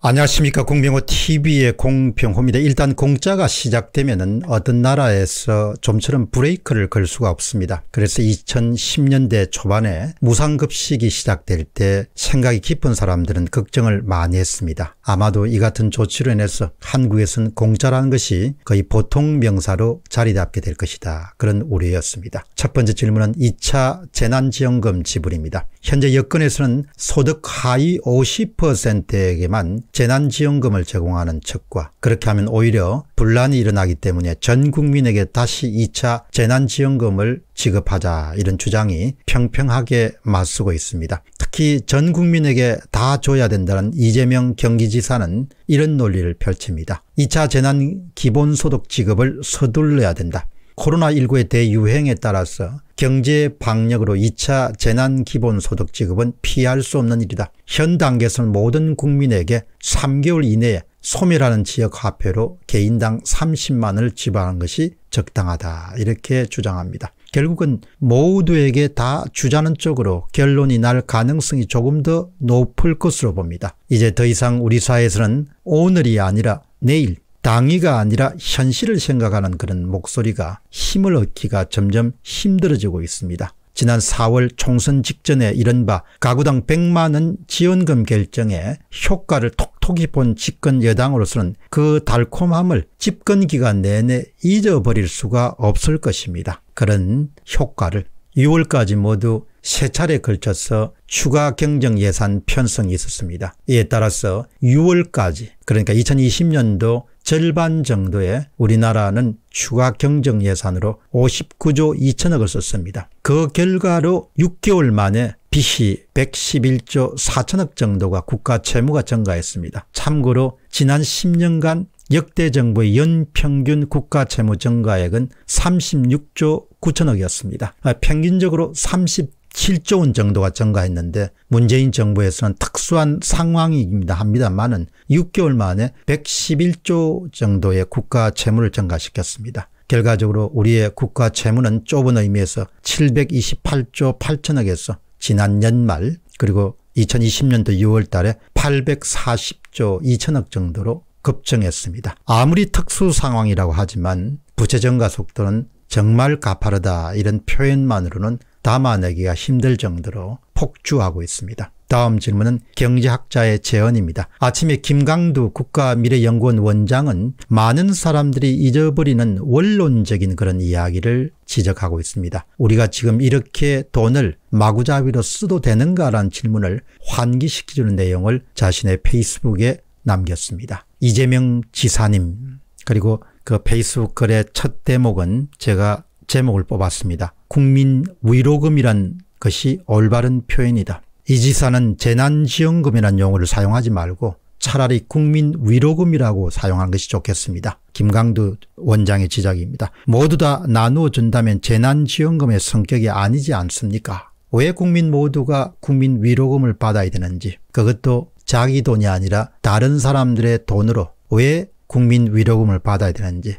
안녕하십니까 공병호 tv의 공병호입니다. 일단 공짜가 시작되면 은 어떤 나라에서 좀처럼 브레이크를 걸 수가 없습니다. 그래서 2010년대 초반에 무상급식이 시작될 때 생각이 깊은 사람들은 걱정을 많이 했습니다. 아마도 이 같은 조치로 인해서 한국에선 공짜라는 것이 거의 보통 명사로 자리 잡게 될 것이다. 그런 우려였습니다. 첫 번째 질문은 2차 재난지원금 지불입니다. 현재 여건에서는 소득 하위 50%에게만 재난지원금을 제공하는 척과 그렇게 하면 오히려 분란이 일어나기 때문에 전 국민에게 다시 2차 재난지원금을 지급하자 이런 주장이 평평하게 맞서고 있습니다. 특히 전 국민에게 다 줘야 된다는 이재명 경기지사는 이런 논리를 펼칩니다. 2차 재난 기본소득 지급을 서둘러야 된다. 코로나19의 대유행에 따라서 경제 방역으로 2차 재난기본소득 지급은 피할 수 없는 일이다. 현 단계에서는 모든 국민에게 3개월 이내에 소멸하는 지역 화폐로 개인당 30만을 지불하는 것이 적당하다 이렇게 주장합니다. 결국은 모두에게 다 주자는 쪽으로 결론이 날 가능성이 조금 더 높을 것으로 봅니다. 이제 더 이상 우리 사회에서는 오늘이 아니라 내일 당위가 아니라 현실을 생각하는 그런 목소리가 힘을 얻기가 점점 힘들어지고 있습니다. 지난 4월 총선 직전에 이른바 가구당 100만 원 지원금 결정에 효과를 톡톡히 본 집권 여당으로서는 그 달콤함을 집권 기간 내내 잊어버릴 수가 없을 것입니다. 그런 효과를 6월까지 모두 세 차례 걸쳐서 추가 경정 예산 편성이 있었습니다. 이에 따라서 6월까지 그러니까 2020년도 절반 정도의 우리나라는 추가 경정 예산으로 59조 2천억을 썼습니다. 그 결과로 6개월 만에 빚이 111조 4천억 정도가 국가 채무가 증가했습니다. 참고로 지난 10년간 역대 정부의 연평균 국가 채무 증가액은 36조 9천억이었습니다. 아, 평균적으로 30 7조 원 정도가 증가했는데 문재인 정부에서는 특수한 상황이니다 합니다만은 6개월 만에 111조 정도의 국가 채무를 증가시켰습니다. 결과적으로 우리의 국가 채무는 좁은 의미에서 728조 8천억에서 지난 연말 그리고 2020년도 6월 달에 840조 2천억 정도로 급증했습니다. 아무리 특수 상황이라고 하지만 부채 증가 속도는 정말 가파르다 이런 표현만으로는 담아내기가 힘들 정도로 폭주하고 있습니다. 다음 질문은 경제학자의 재언입니다. 아침에 김강두 국가미래연구원 원장은 많은 사람들이 잊어버리는 원론적인 그런 이야기를 지적하고 있습니다. 우리가 지금 이렇게 돈을 마구잡이로 쓰도 되는가라는 질문을 환기시키는 내용을 자신의 페이스북에 남겼습니다. 이재명 지사님 그리고 그 페이스북 글의 첫 대목은 제가 제목을 뽑았습니다. 국민 위로금이란 것이 올바른 표현이다. 이 지사는 재난지원금이란 용어를 사용하지 말고 차라리 국민 위로금이라고 사용한 것이 좋겠습니다. 김강두 원장의 지적입니다. 모두 다 나누어 준다면 재난지원금의 성격이 아니지 않습니까? 왜 국민 모두가 국민 위로금을 받아야 되는지 그것도 자기 돈이 아니라 다른 사람들의 돈으로 왜 국민 위로금을 받아야 되는지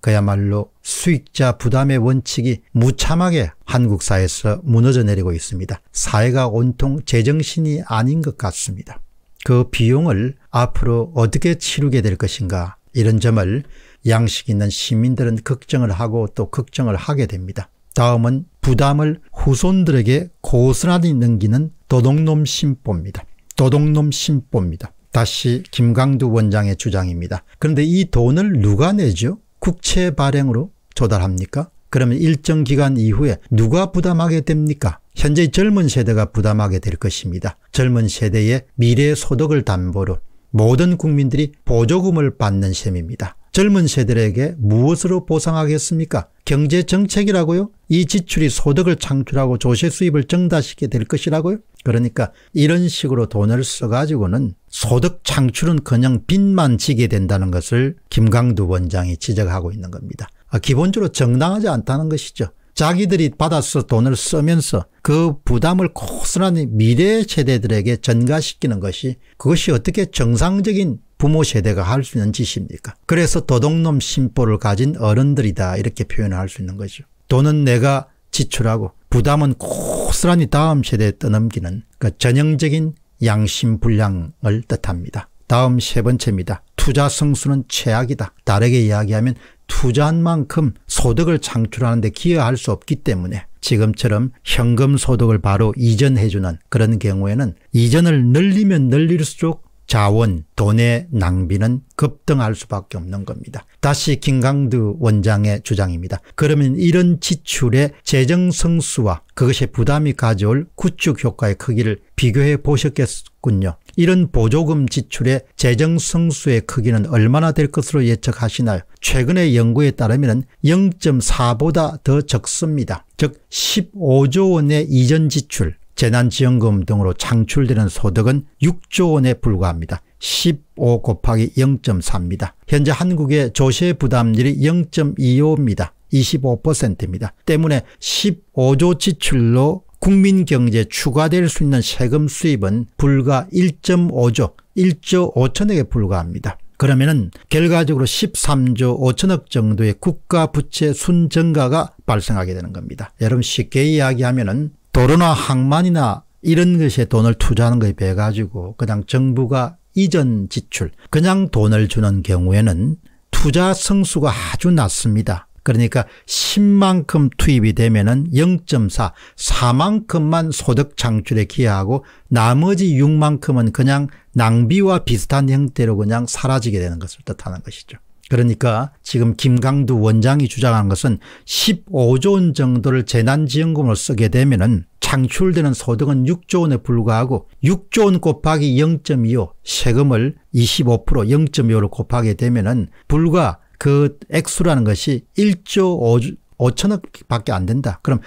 그야말로 수익자 부담의 원칙이 무참하게 한국 사회에서 무너져 내리고 있습니다. 사회가 온통 제정신이 아닌 것 같습니다. 그 비용을 앞으로 어떻게 치르게 될 것인가 이런 점을 양식 있는 시민들은 걱정을 하고 또 걱정을 하게 됩니다. 다음은 부담을 후손들에게 고스란히 넘기는 도둑놈 심보입니다. 도둑놈 심보입니다. 다시 김강두 원장의 주장입니다. 그런데 이 돈을 누가 내죠? 국채 발행으로 조달합니까? 그러면 일정 기간 이후에 누가 부담하게 됩니까? 현재 젊은 세대가 부담하게 될 것입니다. 젊은 세대의 미래 소득을 담보로 모든 국민들이 보조금을 받는 셈입니다. 젊은 세대에게 무엇으로 보상하겠습니까? 경제 정책이라고요? 이 지출이 소득을 창출하고 조세 수입을 증가시키게 될 것이라고요? 그러니까 이런 식으로 돈을 써가지고는 소득 창출은 그냥 빚만 지게 된다는 것을 김강두 원장이 지적하고 있는 겁니다. 아, 기본적으로 정당하지 않다는 것이죠. 자기들이 받아서 돈을 쓰면서 그 부담을 고스란히 미래 세대들에게 전가시키는 것이 그것이 어떻게 정상적인 부모 세대가 할 수 있는 짓입니까? 그래서 도둑놈 심보를 가진 어른들이다 이렇게 표현할 을수 있는 거죠. 돈은 내가 지출하고 부담은 고스란히 다음 세대에 떠넘기는 그 전형적인 양심 불량을 뜻합니다. 다음 세 번째입니다. 투자 성수는 최악이다. 다르게 이야기하면 투자한 만큼 소득을 창출하는 데 기여할 수 없기 때문에 지금처럼 현금 소득을 바로 이전해주는 그런 경우에는 이전을 늘리면 늘릴수록 자원, 돈의 낭비는 급등할 수밖에 없는 겁니다. 다시 김강두 원장의 주장입니다. 그러면 이런 지출의 재정 성수와 그것의 부담이 가져올 구축 효과의 크기를 비교해 보셨겠군요. 이런 보조금 지출의 재정 성수의 크기는 얼마나 될 것으로 예측하시나요? 최근의 연구에 따르면 0.4보다 더 적습니다. 즉 15조 원의 이전 지출 재난지원금 등으로 창출되는 소득은 6조 원에 불과합니다. 15 곱하기 0.4입니다. 현재 한국의 조세 부담률이 0.25입니다. 25%입니다. 때문에 15조 지출로 국민 경제에 추가될 수 있는 세금 수입은 불과 1.5조, 1조 5천억에 불과합니다. 그러면은 결과적으로 13조 5천억 정도의 국가 부채 순증가가 발생하게 되는 겁니다. 여러분 쉽게 이야기하면은 도로나 항만이나 이런 것에 돈을 투자하는 것에 비해 가지고 그냥 정부가 이전 지출 그냥 돈을 주는 경우에는 투자 성수가 아주 낮습니다. 그러니까 10만큼 투입이 되면은 0.4, 4만큼만 소득 창출에 기여하고 나머지 6만큼은 그냥 낭비와 비슷한 형태로 그냥 사라지게 되는 것을 뜻하는 것이죠. 그러니까 지금 김강두 원장이 주장하는 것은 15조 원 정도를 재난지원금으로 쓰게 되면 은 창출되는 소득은 6조 원에 불과하고 6조 원 곱하기 0.25 세금을 25% 0.25로 곱하게 되면 은 불과 그 액수라는 것이 1조 5, 5천억 밖에 안 된다. 그럼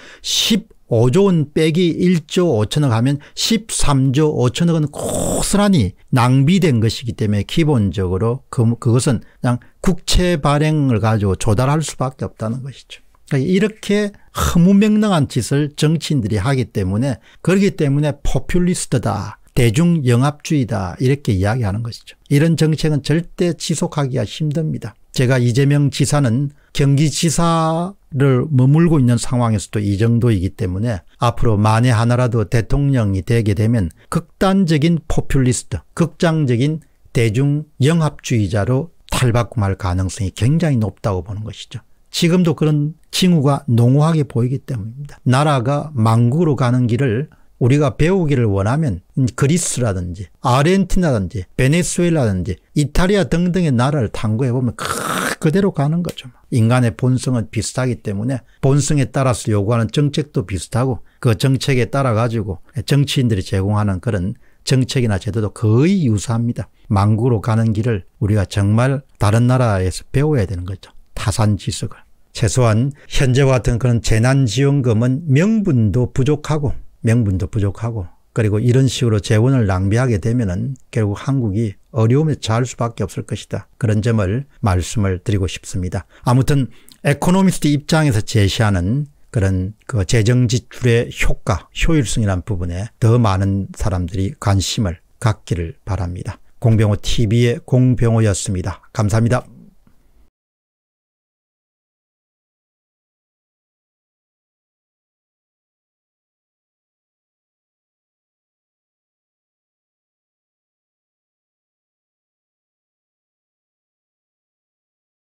5조 원 빼기 1조 5천억 하면 13조 5천억은 고스란히 낭비된 것이기 때문에 기본적으로 그, 그것은 그냥 국채 발행을 가지고 조달할 수밖에 없다는 것이죠. 그러니까 이렇게 허무맹랑한 짓을 정치인들이 하기 때문에 그렇기 때문에 포퓰리스트다. 대중영합주의다 이렇게 이야기하는 것이죠. 이런 정책은 절대 지속하기가 힘듭니다. 제가 이재명 지사는 경기지사를 머물고 있는 상황에서도 이 정도이기 때문에 앞으로 만에 하나라도 대통령이 되게 되면 극단적인 포퓰리스트 극장적인 대중영합주의자로 탈바꿈할 가능성이 굉장히 높다고 보는 것이죠. 지금도 그런 징후가 농후하게 보이기 때문입니다. 나라가 망국으로 가는 길을 우리가 배우기를 원하면 그리스라든지 아르헨티나든지 베네수엘라든지 이탈리아 등등의 나라를 탐구해 보면 그대로 가는 거죠. 인간의 본성은 비슷하기 때문에 본성에 따라서 요구하는 정책도 비슷하고 그 정책에 따라 가지고 정치인들이 제공하는 그런 정책이나 제도도 거의 유사합니다. 망구로 가는 길을 우리가 정말 다른 나라에서 배워야 되는 거죠. 타산지석을. 최소한 현재와 같은 그런 재난지원금은 명분도 부족하고 명분도 부족하고 그리고 이런 식으로 재원을 낭비하게 되면은 결국 한국이 어려움에 처할 수밖에 없을 것이다. 그런 점을 말씀을 드리고 싶습니다. 아무튼 에코노미스트 입장에서 제시하는 그런 그 재정 지출의 효과, 효율성이란 부분에 더 많은 사람들이 관심을 갖기를 바랍니다. 공병호 TV의 공병호였습니다. 감사합니다.